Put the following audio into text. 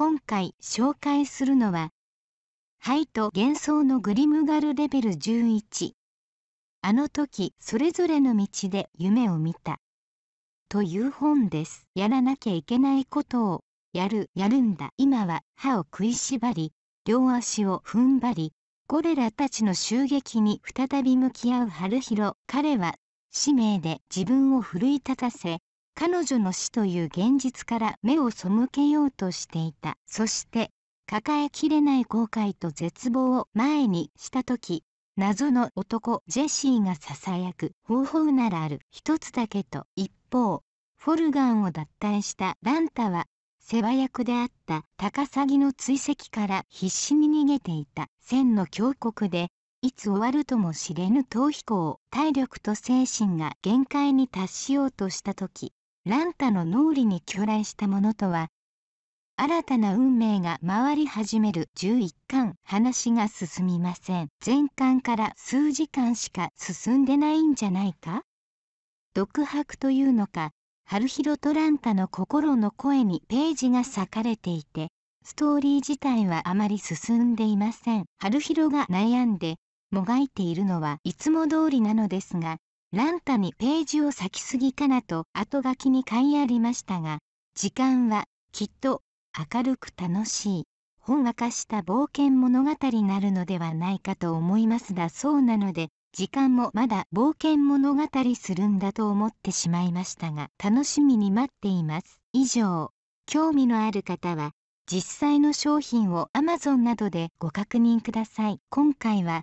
今回紹介するのは、灰と幻想のグリムガルレベル11。あの時、それぞれの道で夢を見た。という本です。やらなきゃいけないことを、やる、やるんだ。今は歯を食いしばり、両足を踏ん張り、ゴレラたちの襲撃に再び向き合う春広。彼は使命で自分を奮い立たせ、彼女の死という現実から目を背けようとしていたそして抱えきれない後悔と絶望を前にした時謎の男ジェシーが囁く方法ならある一つだけと一方フォルガンを脱退したランタは世話役であった高崎の追跡から必死に逃げていた千の峡谷でいつ終わるとも知れぬ逃避行体力と精神が限界に達しようとした時ランタの脳裏に去来したものとは新たな運命が回り始める11巻話が進みません前巻から数時間しか進んでないんじゃないか独白というのか春広とランタの心の声にページが裂かれていてストーリー自体はあまり進んでいません春広が悩んでもがいているのはいつも通りなのですがランタにページを咲きすぎかなと後書きに買いありましたが、時間はきっと明るく楽しい、ほんわかした冒険物語になるのではないかと思いますだそうなので、時間もまだ冒険物語するんだと思ってしまいましたが、楽しみに待っています。以上、興味のある方は、実際の商品を Amazon などでご確認ください。今回は